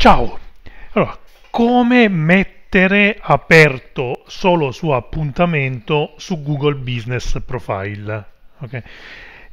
Ciao! Allora, come mettere aperto solo su appuntamento su Google Business Profile? Okay.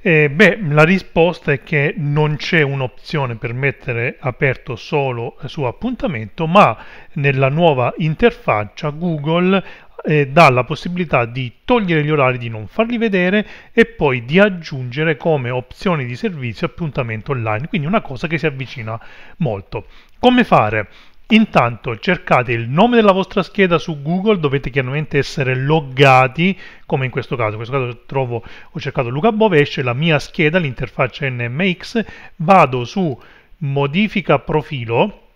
Eh, beh, la risposta è che non c'è un'opzione per mettere aperto solo su appuntamento, ma nella nuova interfaccia Google eh, dà la possibilità di togliere gli orari, di non farli vedere e poi di aggiungere come opzioni di servizio appuntamento online, quindi una cosa che si avvicina molto. Come fare? Intanto cercate il nome della vostra scheda su Google, dovete chiaramente essere loggati, come in questo caso. In questo caso trovo, ho cercato Luca Bovesce, la mia scheda, l'interfaccia NMX, vado su modifica profilo,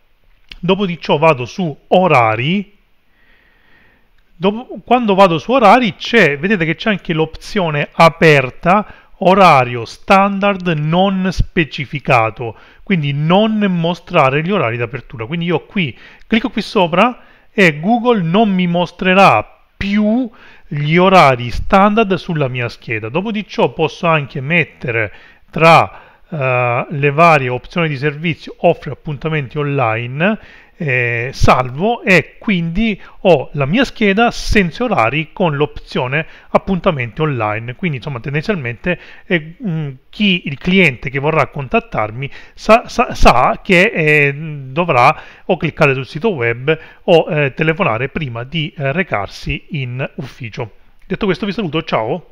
dopo di ciò vado su orari, Dopo, quando vado su orari c'è, vedete che c'è anche l'opzione aperta orario standard non specificato, quindi non mostrare gli orari d'apertura. Quindi io qui clicco qui sopra e Google non mi mostrerà più gli orari standard sulla mia scheda. Dopo di ciò posso anche mettere tra uh, le varie opzioni di servizio offre appuntamenti online eh, salvo e quindi ho la mia scheda senza orari con l'opzione appuntamenti online. Quindi insomma tendenzialmente eh, mm, chi il cliente che vorrà contattarmi sa, sa, sa che eh, dovrà o cliccare sul sito web o eh, telefonare prima di eh, recarsi in ufficio. Detto questo vi saluto, ciao!